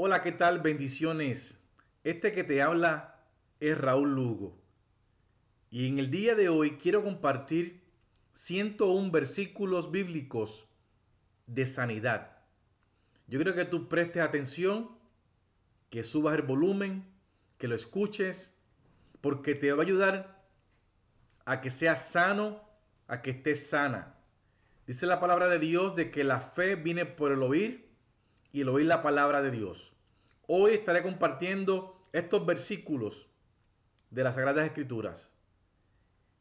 Hola, ¿qué tal? Bendiciones. Este que te habla es Raúl Lugo. Y en el día de hoy quiero compartir 101 versículos bíblicos de sanidad. Yo creo que tú prestes atención, que subas el volumen, que lo escuches, porque te va a ayudar a que seas sano, a que estés sana. Dice la palabra de Dios de que la fe viene por el oír y el oír la palabra de Dios. Hoy estaré compartiendo estos versículos de las Sagradas Escrituras.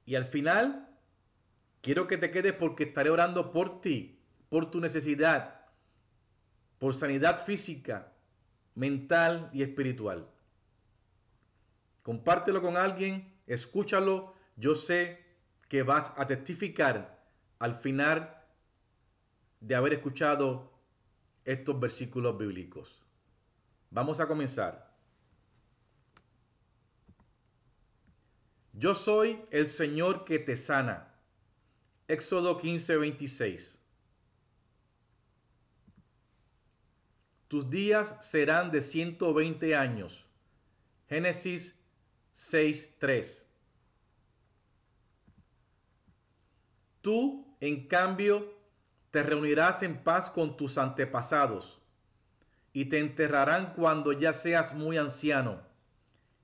Y al final, quiero que te quedes porque estaré orando por ti, por tu necesidad, por sanidad física, mental y espiritual. Compártelo con alguien, escúchalo. Yo sé que vas a testificar al final de haber escuchado estos versículos bíblicos. Vamos a comenzar. Yo soy el Señor que te sana. Éxodo 15, 26. Tus días serán de 120 años. Génesis 6, 3. Tú, en cambio, te reunirás en paz con tus antepasados y te enterrarán cuando ya seas muy anciano.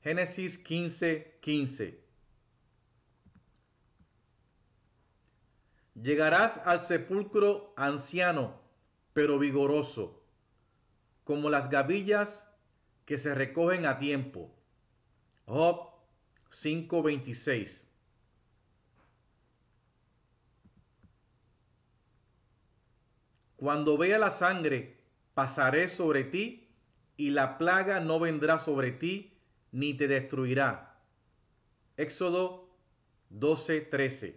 Génesis 15, Llegarás al sepulcro anciano, pero vigoroso, como las gavillas que se recogen a tiempo. Job 5:26. Cuando vea la sangre, pasaré sobre ti, y la plaga no vendrá sobre ti, ni te destruirá. Éxodo 12:13.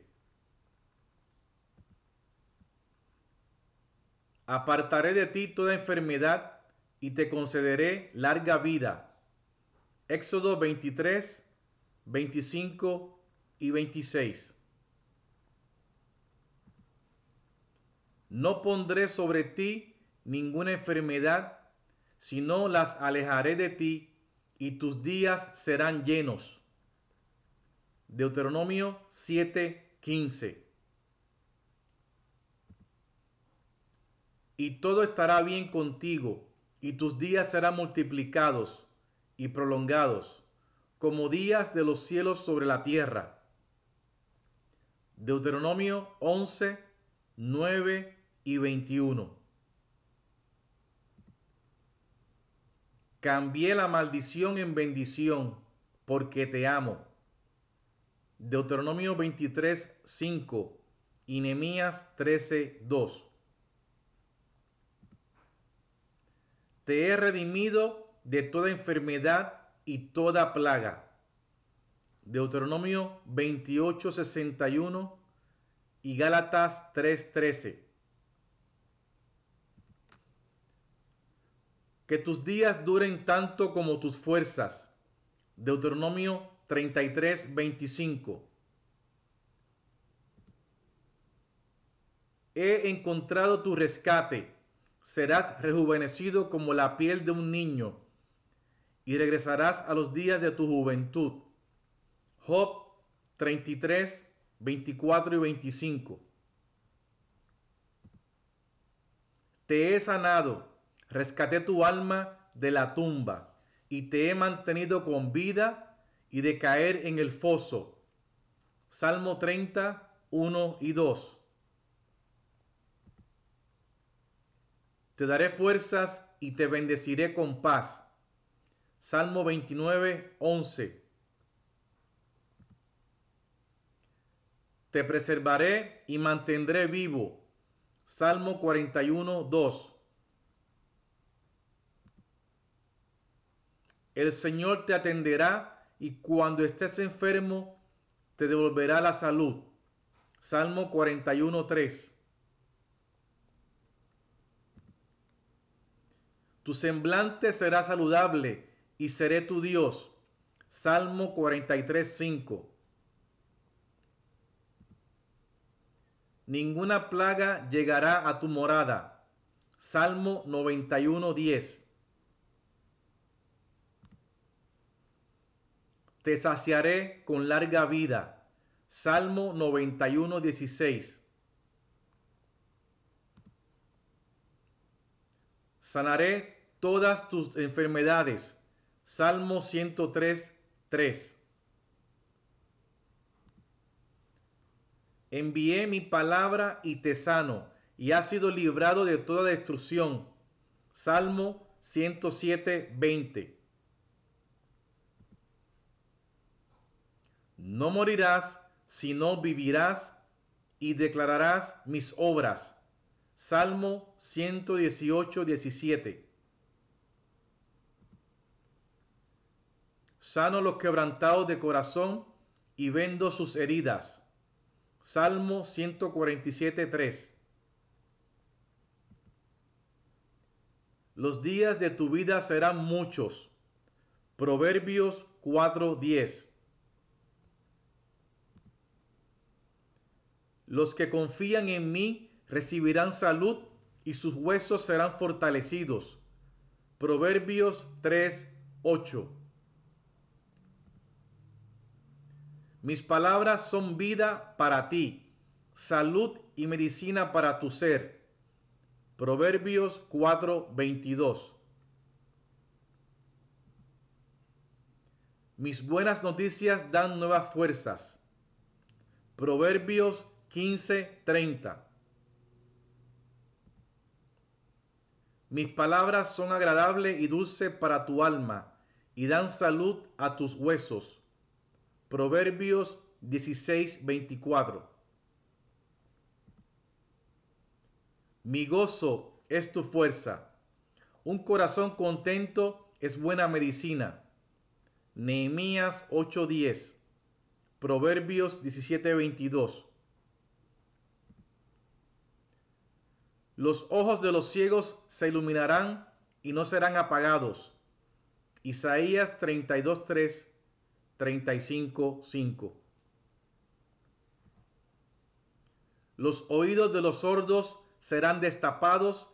Apartaré de ti toda enfermedad y te concederé larga vida. Éxodo 23, 25 y 26. No pondré sobre ti ninguna enfermedad, sino las alejaré de ti y tus días serán llenos. Deuteronomio 7:15. Y todo estará bien contigo, y tus días serán multiplicados y prolongados, como días de los cielos sobre la tierra. Deuteronomio 11, 9 y 21. Cambié la maldición en bendición porque te amo. Deuteronomio 23, 5 y Nehemías 13, 2. Te he redimido de toda enfermedad y toda plaga. Deuteronomio 28, 61 y Gálatas 3, 13. que tus días duren tanto como tus fuerzas. Deuteronomio 33, 25. He encontrado tu rescate. Serás rejuvenecido como la piel de un niño y regresarás a los días de tu juventud. Job 33, 24 y 25. Te he sanado Rescaté tu alma de la tumba y te he mantenido con vida y de caer en el foso. Salmo 30, 1 y 2. Te daré fuerzas y te bendeciré con paz. Salmo 29, 11. Te preservaré y mantendré vivo. Salmo 41, 2. El Señor te atenderá y cuando estés enfermo te devolverá la salud. Salmo 41.3. Tu semblante será saludable y seré tu Dios. Salmo 43.5. Ninguna plaga llegará a tu morada. Salmo 91.10. te saciaré con larga vida. Salmo 91, 16. Sanaré todas tus enfermedades. Salmo 103, 3. Envié mi palabra y te sano, y has sido librado de toda destrucción. Salmo 107, 20. no morirás, sino vivirás y declararás mis obras. Salmo 118, 17. Sano los quebrantados de corazón y vendo sus heridas. Salmo 147, 3. Los días de tu vida serán muchos. Proverbios 4, 10. Los que confían en mí recibirán salud y sus huesos serán fortalecidos. Proverbios 3, 8. Mis palabras son vida para ti, salud y medicina para tu ser. Proverbios 4, 22. Mis buenas noticias dan nuevas fuerzas. Proverbios 15:30. Mis palabras son agradables y dulces para tu alma y dan salud a tus huesos. Proverbios 16:24. Mi gozo es tu fuerza. Un corazón contento es buena medicina. Nehemías 8:10. Proverbios 17:22. Los ojos de los ciegos se iluminarán y no serán apagados. Isaías 32.3, 35.5. Los oídos de los sordos serán destapados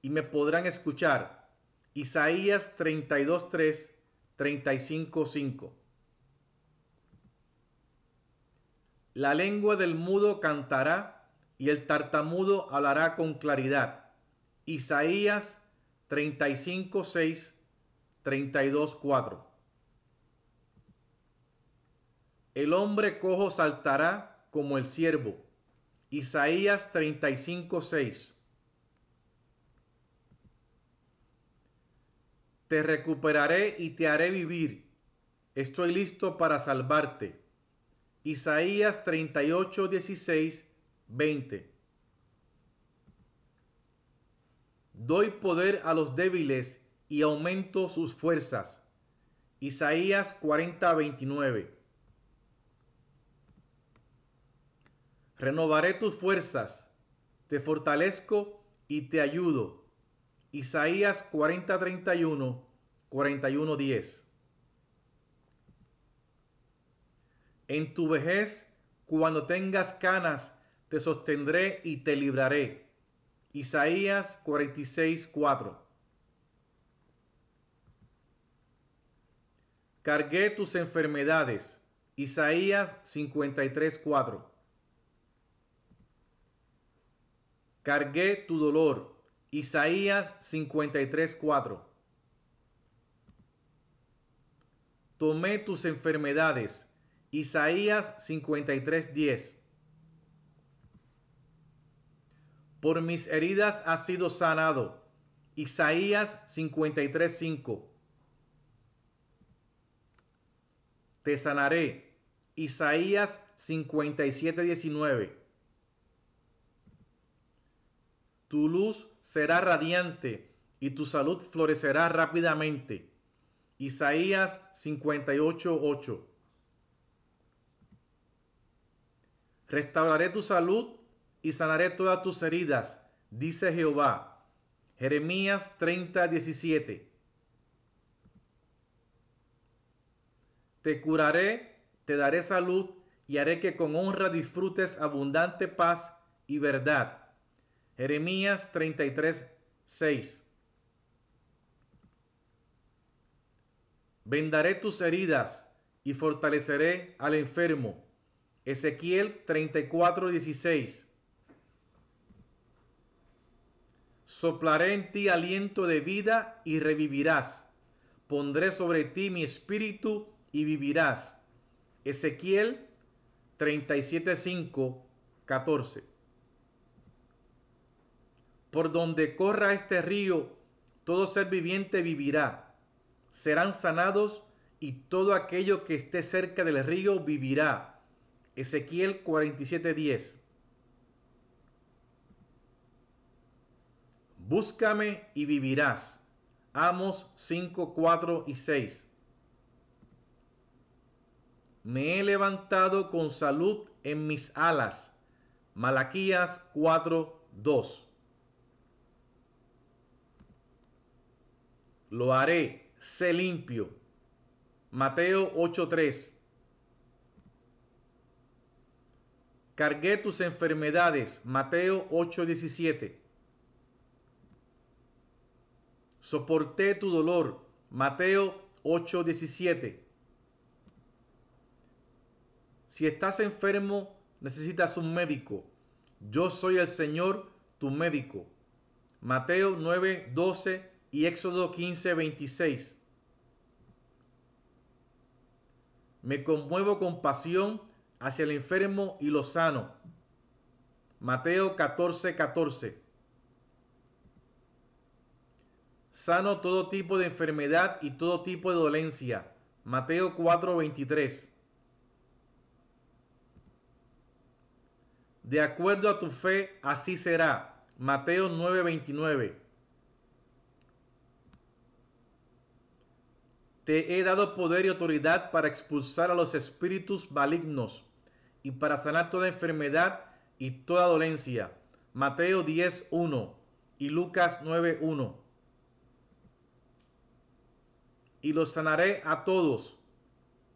y me podrán escuchar. Isaías 32.3, 35.5. La lengua del mudo cantará y el tartamudo hablará con claridad. Isaías 35, 6, 32, 4. El hombre cojo saltará como el siervo. Isaías 35, 6. Te recuperaré y te haré vivir. Estoy listo para salvarte. Isaías 38, 16 20. Doy poder a los débiles y aumento sus fuerzas. Isaías 40, 29. Renovaré tus fuerzas, te fortalezco y te ayudo. Isaías 40, 31, 41, 10. En tu vejez, cuando tengas canas te sostendré y te libraré. Isaías 46, 4. Cargué tus enfermedades. Isaías 53, 4. Cargué tu dolor. Isaías 53, 4. Tomé tus enfermedades. Isaías 53, 10. por mis heridas has sido sanado. Isaías 53:5. Te sanaré. Isaías 57:19. Tu luz será radiante y tu salud florecerá rápidamente. Isaías 58:8. Restauraré tu salud y sanaré todas tus heridas, dice Jehová. Jeremías 30, 17. Te curaré, te daré salud y haré que con honra disfrutes abundante paz y verdad. Jeremías 33, 6. Vendaré tus heridas y fortaleceré al enfermo. Ezequiel 34, 16. Soplaré en ti aliento de vida y revivirás. Pondré sobre ti mi espíritu y vivirás. Ezequiel 37:5, 14. Por donde corra este río, todo ser viviente vivirá. Serán sanados y todo aquello que esté cerca del río vivirá. Ezequiel 47:10. Búscame y vivirás. Amos 5, 4 y 6. Me he levantado con salud en mis alas. Malaquías 4, 2. Lo haré, sé limpio. Mateo 8, 3. Cargué tus enfermedades. Mateo 8, 17 soporté tu dolor. Mateo 8:17. Si estás enfermo, necesitas un médico. Yo soy el Señor, tu médico. Mateo 9:12 y Éxodo 15:26. Me conmuevo con pasión hacia el enfermo y lo sano. Mateo 14:14. 14. sano todo tipo de enfermedad y todo tipo de dolencia. Mateo 4:23. De acuerdo a tu fe, así será. Mateo 9:29. Te he dado poder y autoridad para expulsar a los espíritus malignos y para sanar toda enfermedad y toda dolencia. Mateo 10:1 y Lucas 9:1 y los sanaré a todos.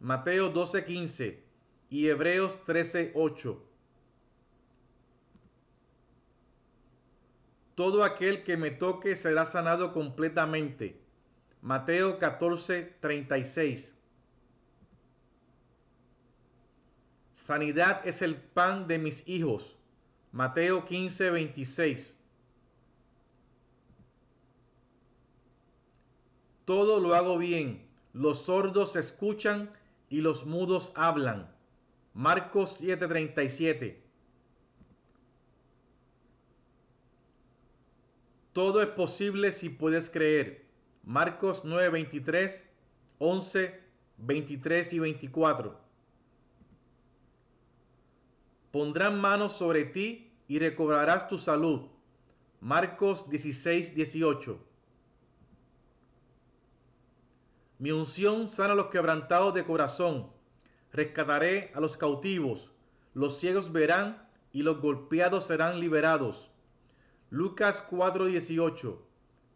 Mateo 12:15 y Hebreos 13:8. Todo aquel que me toque será sanado completamente. Mateo 14:36. Sanidad es el pan de mis hijos. Mateo 15, 26. todo lo hago bien. Los sordos escuchan y los mudos hablan. Marcos 7:37. Todo es posible si puedes creer. Marcos 9:23, 11, 23 y 24. Pondrán manos sobre ti y recobrarás tu salud. Marcos 16, 18. Mi unción sana a los quebrantados de corazón. Rescataré a los cautivos. Los ciegos verán y los golpeados serán liberados. Lucas 4:18,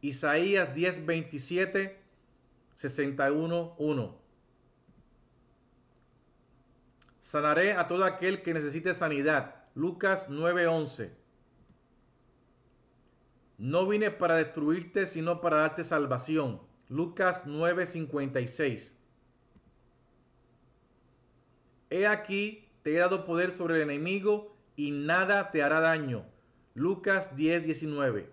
Isaías 10:27, 61:1. Sanaré a todo aquel que necesite sanidad. Lucas 9:11. No vine para destruirte, sino para darte salvación. Lucas 9:56. He aquí, te he dado poder sobre el enemigo y nada te hará daño. Lucas 10:19.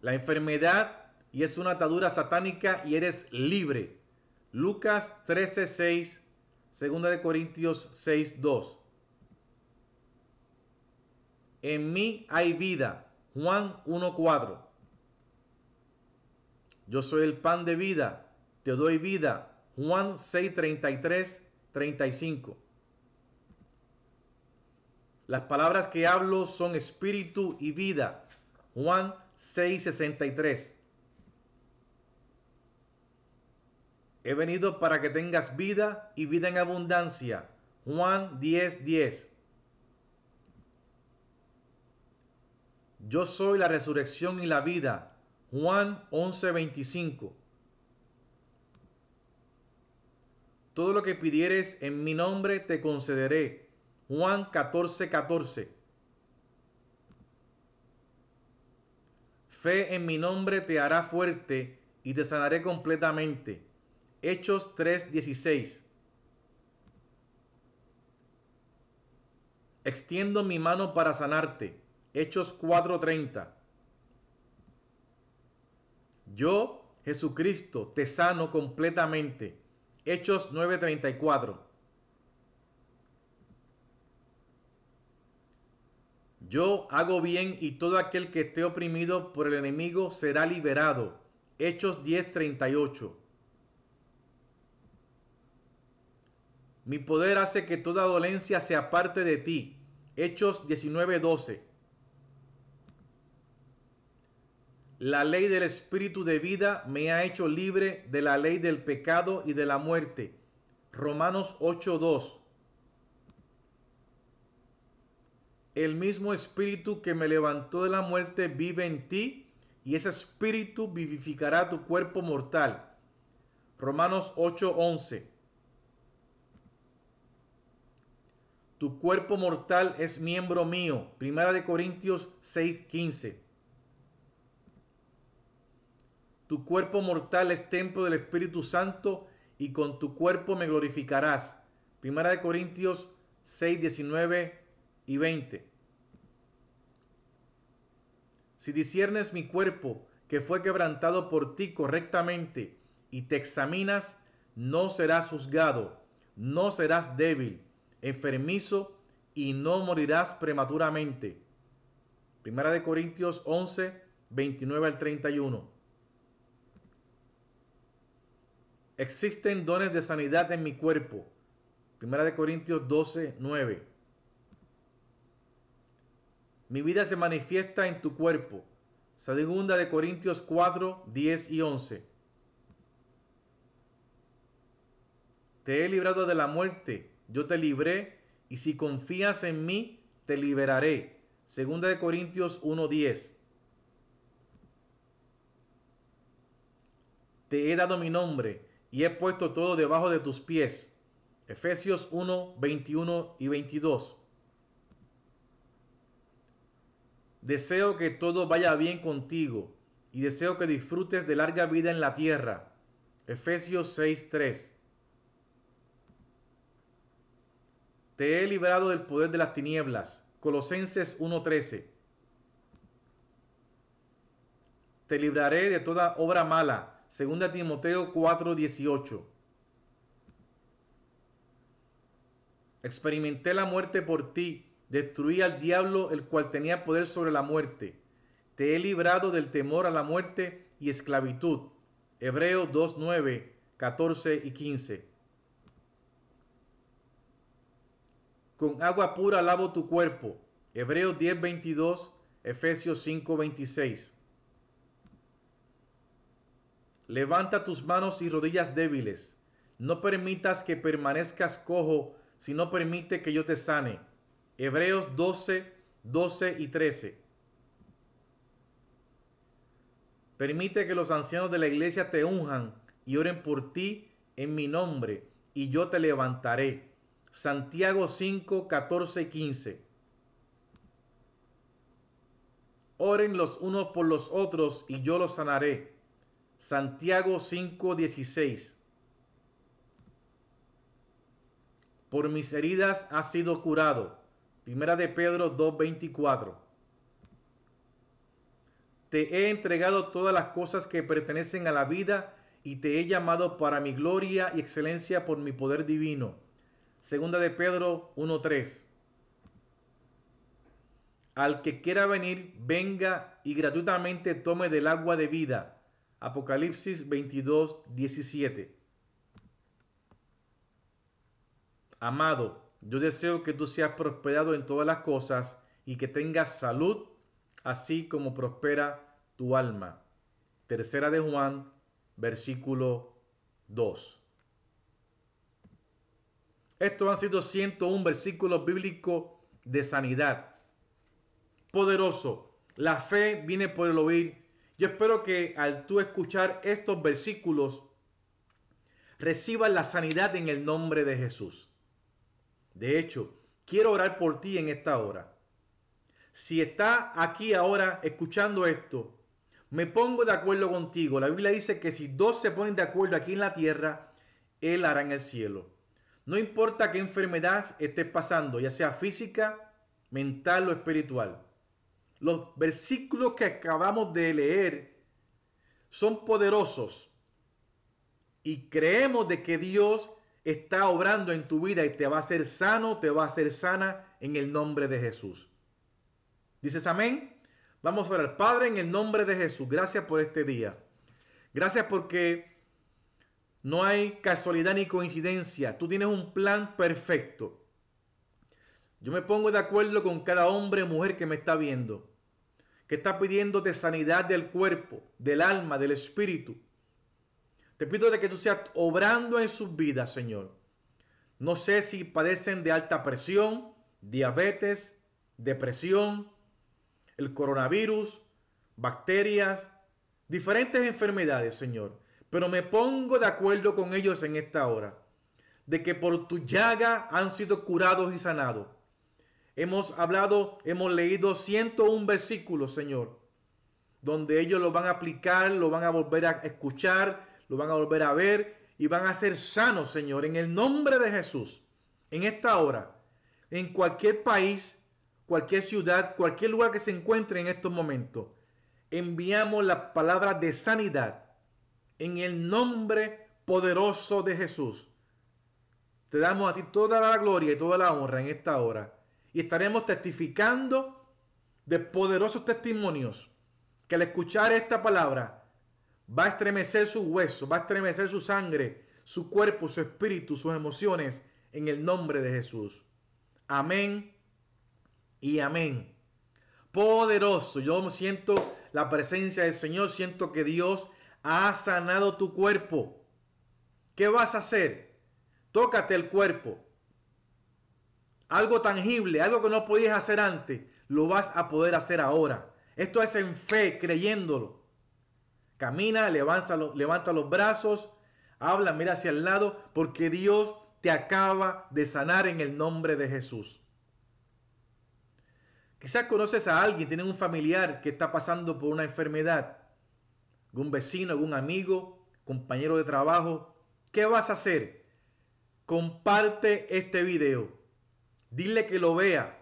La enfermedad y es una atadura satánica y eres libre. Lucas 13:6, segunda de Corintios 6:2. En mí hay vida. Juan 1:4. Yo soy el pan de vida, te doy vida. Juan 6, 33, 35. Las palabras que hablo son espíritu y vida. Juan 6, 63. He venido para que tengas vida y vida en abundancia. Juan 10, 10. Yo soy la resurrección y la vida. Juan 11:25. Todo lo que pidieres en mi nombre te concederé. Juan 14:14. 14. Fe en mi nombre te hará fuerte y te sanaré completamente. Hechos 3:16. Extiendo mi mano para sanarte. Hechos 4:30. Yo, Jesucristo, te sano completamente. Hechos 9:34. Yo hago bien y todo aquel que esté oprimido por el enemigo será liberado. Hechos 10:38. Mi poder hace que toda dolencia sea parte de ti. Hechos 19:12. La ley del Espíritu de vida me ha hecho libre de la ley del pecado y de la muerte. Romanos 8:2. El mismo Espíritu que me levantó de la muerte vive en ti y ese Espíritu vivificará tu cuerpo mortal. Romanos 8:11. Tu cuerpo mortal es miembro mío. Primera de Corintios 6:15. Tu cuerpo mortal es templo del Espíritu Santo y con tu cuerpo me glorificarás. Primera de Corintios 6, 19 y 20. Si disiernes mi cuerpo que fue quebrantado por ti correctamente y te examinas, no serás juzgado, no serás débil, enfermizo y no morirás prematuramente. Primera de Corintios 11, 29 al 31. existen dones de sanidad en mi cuerpo. Primera de Corintios 12, 9. Mi vida se manifiesta en tu cuerpo. Segunda de Corintios 4, 10 y 11. Te he librado de la muerte, yo te libré, y si confías en mí, te liberaré. Segunda de Corintios 1, 10. Te he dado mi nombre, y he puesto todo debajo de tus pies. Efesios 1, 21 y 22. Deseo que todo vaya bien contigo y deseo que disfrutes de larga vida en la tierra. Efesios 6:3. Te he librado del poder de las tinieblas. Colosenses 1:13. Te libraré de toda obra mala Segunda Timoteo 4:18. Experimenté la muerte por ti, destruí al diablo el cual tenía poder sobre la muerte. Te he librado del temor a la muerte y esclavitud. Hebreos 2:9, 14 y 15. Con agua pura lavo tu cuerpo. Hebreos 10:22, Efesios 5:26. Levanta tus manos y rodillas débiles. No permitas que permanezcas cojo, si no permite que yo te sane. Hebreos 12, 12 y 13. Permite que los ancianos de la iglesia te unjan y oren por ti en mi nombre, y yo te levantaré. Santiago 5, 14 y 15. Oren los unos por los otros, y yo los sanaré. Santiago 5:16. Por mis heridas has sido curado. Primera de Pedro 2:24. Te he entregado todas las cosas que pertenecen a la vida y te he llamado para mi gloria y excelencia por mi poder divino. Segunda de Pedro 1:3. Al que quiera venir, venga y gratuitamente tome del agua de vida Apocalipsis 22, 17. Amado, yo deseo que tú seas prosperado en todas las cosas y que tengas salud, así como prospera tu alma. Tercera de Juan, versículo 2. Estos han sido 101 versículos bíblicos de sanidad. Poderoso. La fe viene por el oír espero que al tú escuchar estos versículos, recibas la sanidad en el nombre de Jesús. De hecho, quiero orar por ti en esta hora. Si está aquí ahora escuchando esto, me pongo de acuerdo contigo. La Biblia dice que si dos se ponen de acuerdo aquí en la tierra, Él hará en el cielo. No importa qué enfermedad estés pasando, ya sea física, mental o espiritual. Los versículos que acabamos de leer son poderosos y creemos de que Dios está obrando en tu vida y te va a ser sano, te va a hacer sana en el nombre de Jesús. ¿Dices amén? Vamos a orar. Padre, en el nombre de Jesús, gracias por este día. Gracias porque no hay casualidad ni coincidencia. Tú tienes un plan perfecto. Yo me pongo de acuerdo con cada hombre o mujer que me está viendo, que está pidiéndote sanidad del cuerpo, del alma, del espíritu. Te pido de que tú seas obrando en sus vidas, Señor. No sé si padecen de alta presión, diabetes, depresión, el coronavirus, bacterias, diferentes enfermedades, Señor. Pero me pongo de acuerdo con ellos en esta hora, de que por tu llaga han sido curados y sanados. Hemos hablado, hemos leído 101 versículos, Señor, donde ellos lo van a aplicar, lo van a volver a escuchar, lo van a volver a ver y van a ser sanos, Señor, en el nombre de Jesús, en esta hora, en cualquier país, cualquier ciudad, cualquier lugar que se encuentre en estos momentos. Enviamos la palabra de sanidad en el nombre poderoso de Jesús. Te damos a ti toda la gloria y toda la honra en esta hora y estaremos testificando de poderosos testimonios que al escuchar esta palabra va a estremecer su hueso, va a estremecer su sangre, su cuerpo, su espíritu, sus emociones en el nombre de Jesús. Amén y amén. Poderoso, yo siento la presencia del Señor, siento que Dios ha sanado tu cuerpo. ¿Qué vas a hacer? Tócate el cuerpo algo tangible, algo que no podías hacer antes, lo vas a poder hacer ahora. Esto es en fe, creyéndolo. Camina, levanta, levanta los brazos, habla, mira hacia el lado, porque Dios te acaba de sanar en el nombre de Jesús. Quizás conoces a alguien, tienes un familiar que está pasando por una enfermedad, algún vecino, algún amigo, compañero de trabajo. ¿Qué vas a hacer? Comparte este video Dile que lo vea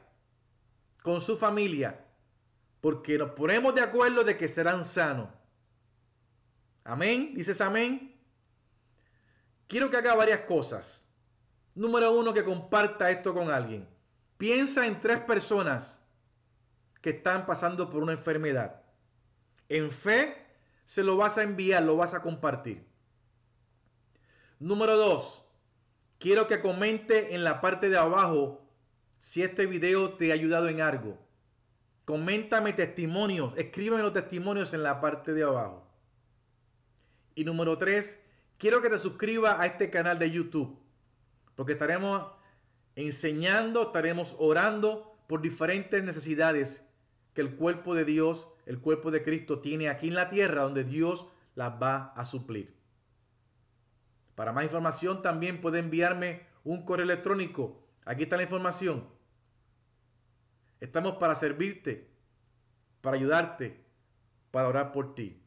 con su familia, porque nos ponemos de acuerdo de que serán sanos. Amén, dices amén. Quiero que haga varias cosas. Número uno, que comparta esto con alguien. Piensa en tres personas que están pasando por una enfermedad. En fe, se lo vas a enviar, lo vas a compartir. Número dos, quiero que comente en la parte de abajo si este video te ha ayudado en algo, coméntame testimonios, escríbeme los testimonios en la parte de abajo. Y número tres, quiero que te suscribas a este canal de YouTube, porque estaremos enseñando, estaremos orando por diferentes necesidades que el cuerpo de Dios, el cuerpo de Cristo tiene aquí en la tierra, donde Dios las va a suplir. Para más información también puede enviarme un correo electrónico Aquí está la información. Estamos para servirte, para ayudarte, para orar por ti.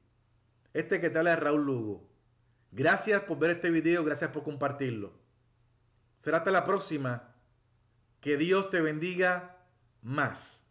Este que te habla es Raúl Lugo. Gracias por ver este video, gracias por compartirlo. Será hasta la próxima. Que Dios te bendiga más.